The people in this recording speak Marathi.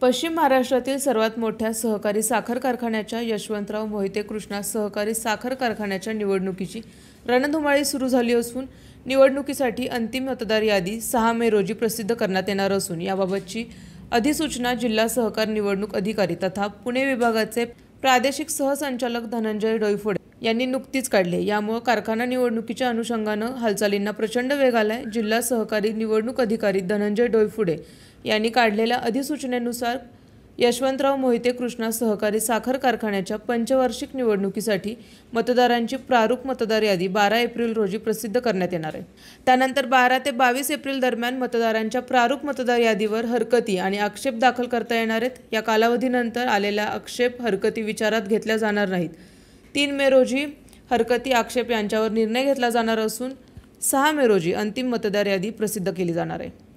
पश्चिम महाराष्ट्रातील सर्वात मोठ्या सहकारी साखर कारखान्याच्या यशवंतराव मोहिते कृष्णा सहकारी साखर कारखान्याच्या निवडणुकीची रणधुमाळी सुरू झाली असून निवडणुकीसाठी अंतिम मतदार यादी सहा मे रोजी प्रसिद्ध करण्यात येणार असून याबाबतची अधिसूचना जिल्हा सहकार निवडणूक अधिकारी तथा पुणे विभागाचे प्रादेशिक सहसंचालक धनंजय डोईफोडे यांनी नुकतीच काढले यामुळे कारखाना निवडणुकीच्या अनुषंगानं हालचालींना प्रचंड वेग आलाय जिल्हा सहकारी निवडणूक अधिकारी धनंजय डोयफुडे यांनी काढलेल्या अधिसूचनेनुसार यशवंतराव मोहिते कृष्णा सहकारी साखर कारखान्याच्या पंचवार्षिक निवडणुकीसाठी मतदारांची प्रारूप मतदार यादी बारा एप्रिल रोजी प्रसिद्ध करण्यात येणार आहे त्यानंतर बारा ते बावीस एप्रिल दरम्यान मतदारांच्या प्रारूप मतदार यादीवर हरकती आणि आक्षेप दाखल करता येणार आहेत या कालावधीनंतर आलेल्या आक्षेप हरकती विचारात घेतल्या जाणार नाहीत तीन मे रोजी हरकती आक्षेप यांच्यावर निर्णय घेतला जाणार असून सहा मे रोजी अंतिम मतदार यादी प्रसिद्ध केली जाणार आहे